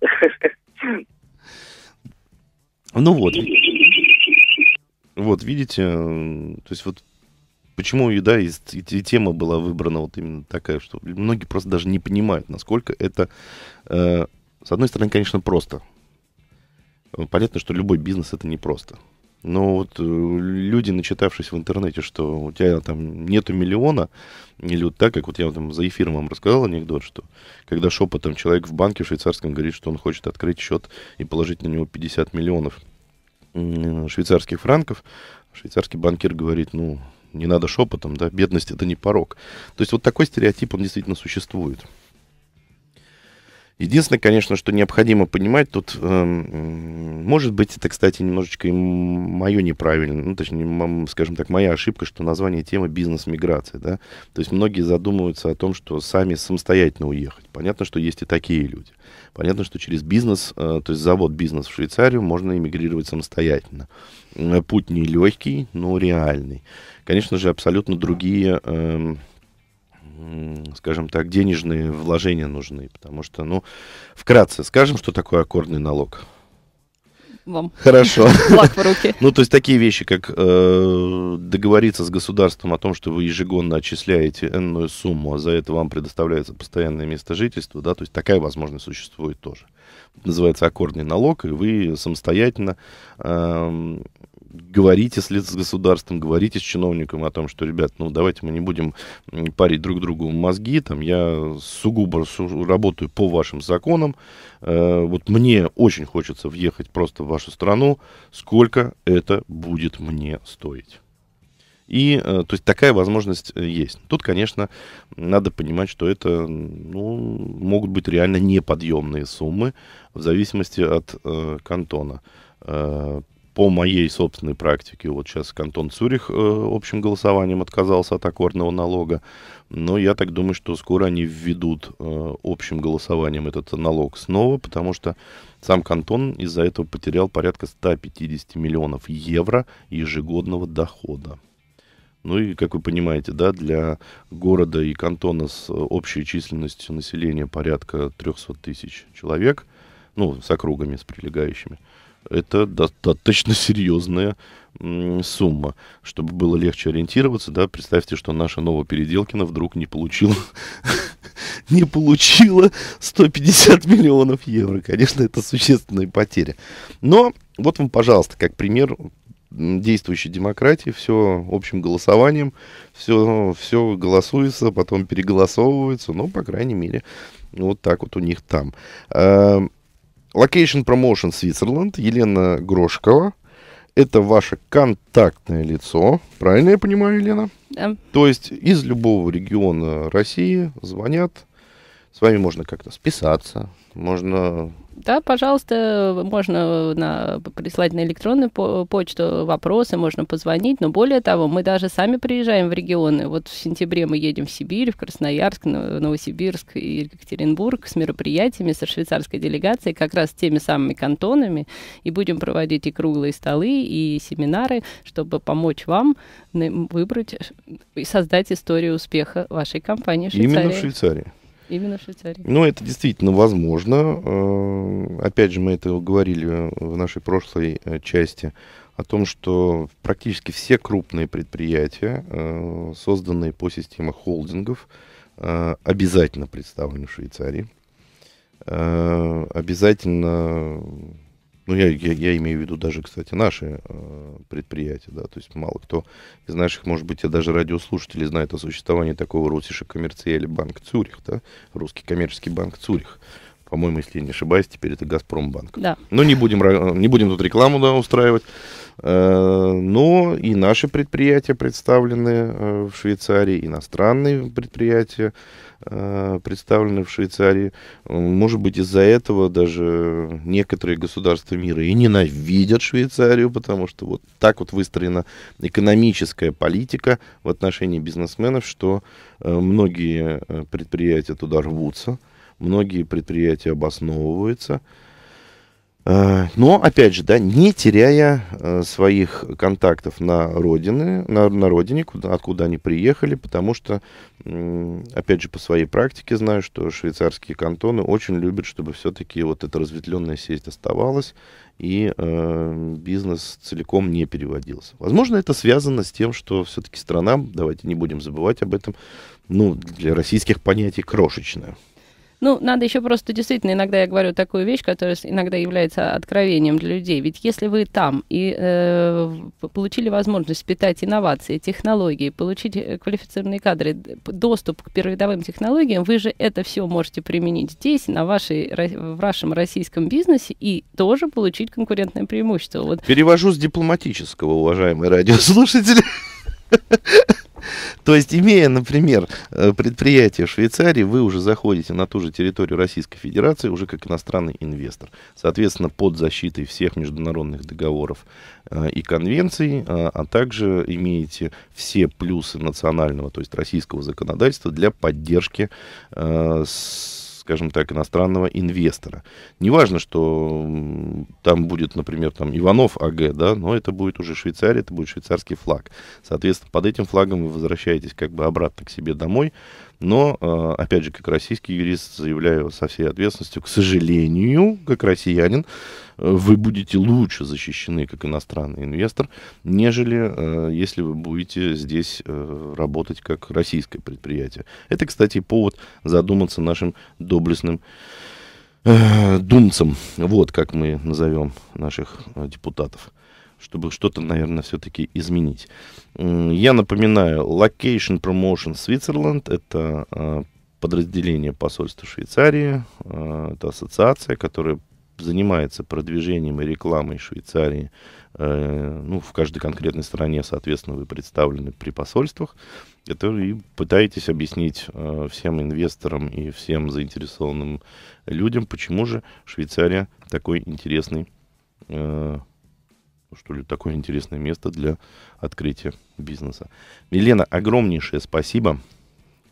Ну вот. Вот, видите, э, то есть вот почему и, да, и, и, и тема была выбрана вот именно такая, что многие просто даже не понимают, насколько это, э, с одной стороны, конечно, просто. Понятно, что любой бизнес это непросто. Но вот э, люди, начитавшись в интернете, что у тебя там нету миллиона, или вот так, как вот я там за эфиром вам рассказал анекдот, что когда шепотом человек в банке в швейцарском говорит, что он хочет открыть счет и положить на него 50 миллионов швейцарских франков, швейцарский банкир говорит, ну, не надо шепотом, да, бедность это не порог. То есть вот такой стереотип, он действительно существует. Единственное, конечно, что необходимо понимать, тут, э, может быть, это, кстати, немножечко и мое неправильно, ну, точнее, скажем так, моя ошибка, что название темы «бизнес-миграция», да, то есть многие задумываются о том, что сами самостоятельно уехать. Понятно, что есть и такие люди. Понятно, что через бизнес, э, то есть завод бизнес в Швейцарию можно эмигрировать самостоятельно. Э, путь не легкий, но реальный конечно же, абсолютно другие, э, скажем так, денежные вложения нужны. Потому что, ну, вкратце, скажем, что такое аккордный налог вам. Хорошо. Флаг в руки. ну, то есть такие вещи, как э, договориться с государством о том, что вы ежегодно отчисляете энную сумму, а за это вам предоставляется постоянное место жительства, да, то есть такая возможность существует тоже. называется аккордный налог, и вы самостоятельно эм, говорите с государством, говорите с чиновником о том, что, ребят, ну, давайте мы не будем парить друг другу мозги, там, я сугубо работаю по вашим законам, э, вот мне очень хочется въехать просто в вашу страну, сколько это будет мне стоить? И, э, то есть, такая возможность э, есть. Тут, конечно, надо понимать, что это ну, могут быть реально неподъемные суммы в зависимости от э, кантона по моей собственной практике, вот сейчас кантон Цюрих э, общим голосованием отказался от аккордного налога, но я так думаю, что скоро они введут э, общим голосованием этот налог снова, потому что сам кантон из-за этого потерял порядка 150 миллионов евро ежегодного дохода. Ну и, как вы понимаете, да, для города и кантона с э, общей численностью населения порядка 300 тысяч человек, ну, с округами, с прилегающими – это достаточно серьезная сумма, чтобы было легче ориентироваться, да, представьте, что наша новая Переделкина вдруг не получила не получила 150 миллионов евро. Конечно, это существенные потери. Но вот вам, пожалуйста, как пример действующей демократии, все общим голосованием, все, все голосуется, потом переголосовывается, но, ну, по крайней мере, вот так вот у них там. Эм, Location Promotion Switzerland, Елена Грошкова. Это ваше контактное лицо. Правильно я понимаю, Елена? Да. То есть из любого региона России звонят, с вами можно как-то списаться, можно... Да, пожалуйста, можно на, прислать на электронную почту вопросы, можно позвонить, но более того, мы даже сами приезжаем в регионы. Вот в сентябре мы едем в Сибирь, в Красноярск, Новосибирск и Екатеринбург с мероприятиями, со швейцарской делегацией, как раз с теми самыми кантонами, и будем проводить и круглые столы, и семинары, чтобы помочь вам выбрать и создать историю успеха вашей компании в Швейцарии. Именно в Швейцарии. Именно в Швейцарии. Ну, это действительно возможно. Э, опять же, мы это говорили в нашей прошлой э, части о том, что практически все крупные предприятия, э, созданные по системе холдингов, обязательно представлены в Швейцарии. Обязательно ну, я, я, я имею в виду даже, кстати, наши э, предприятия, да, то есть мало кто из наших, может быть, и даже радиослушатели знают о существовании такого Русиша Коммерциэля Банк Цюрих, да, Русский коммерческий банк Цюрих. Э, по-моему, если я не ошибаюсь, теперь это Газпромбанк. Да. Но не будем, не будем тут рекламу да, устраивать. Э, но и наши предприятия представлены э, в Швейцарии, иностранные предприятия э, представлены в Швейцарии. Может быть, из-за этого даже некоторые государства мира и ненавидят Швейцарию, потому что вот так вот выстроена экономическая политика в отношении бизнесменов, что многие предприятия туда рвутся многие предприятия обосновываются. Э, но, опять же, да, не теряя э, своих контактов на родине, на, на родине, куда, откуда они приехали, потому что, опять же, по своей практике знаю, что швейцарские кантоны очень любят, чтобы все-таки вот эта разветвленная сеть оставалась, и э, бизнес целиком не переводился. Возможно, это связано с тем, что все-таки страна, давайте не будем забывать об этом, ну, для российских понятий крошечная. Ну, надо еще просто действительно, иногда я говорю такую вещь, которая иногда является откровением для людей. Ведь если вы там и э, получили возможность питать инновации, технологии, получить э, квалифицированные кадры, доступ к передовым технологиям, вы же это все можете применить здесь, на вашей, в вашем российском бизнесе и тоже получить конкурентное преимущество. Вот. Перевожу с дипломатического, уважаемые радиослушатели. То есть, имея, например, э, предприятие в Швейцарии, вы уже заходите на ту же территорию Российской Федерации уже как иностранный инвестор. Соответственно, под защитой всех международных договоров э, и конвенций, э, а также имеете все плюсы национального, то есть российского законодательства для поддержки с скажем так, иностранного инвестора. Неважно, что там будет, например, там Иванов АГ, да, но это будет уже Швейцария, это будет швейцарский флаг. Соответственно, под этим флагом вы возвращаетесь как бы обратно к себе домой, но, а, опять же, как российский юрист, заявляю со всей ответственностью, к сожалению, как россиянин, э, вы будете лучше защищены как иностранный инвестор, нежели э, если вы будете здесь э, работать как российское предприятие. Это, кстати, повод задуматься нашим доблестным думцам, вот как мы назовем наших депутатов чтобы что-то, наверное, все-таки изменить. Я напоминаю, Location Promotion Switzerland — это а, подразделение посольства Швейцарии, а, это ассоциация, которая занимается продвижением и рекламой Швейцарии. Э, ну, в каждой конкретной стране, соответственно, вы представлены при посольствах, которые пытаетесь объяснить а, всем инвесторам и всем заинтересованным людям, почему же Швейцария такой интересный э, что ли, такое интересное место для открытия бизнеса. Елена, огромнейшее спасибо.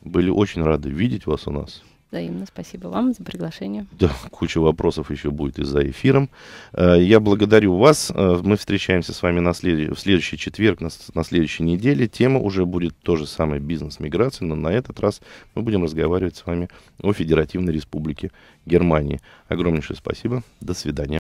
Были очень рады видеть вас у нас. Взаимно спасибо вам за приглашение. Да, куча вопросов еще будет и за эфиром. Э, я благодарю вас. Э, мы встречаемся с вами на след... в следующий четверг, на, на следующей неделе. Тема уже будет то же самое бизнес-миграция, но на этот раз мы будем разговаривать с вами о Федеративной Республике Германии. Огромнейшее спасибо. До свидания.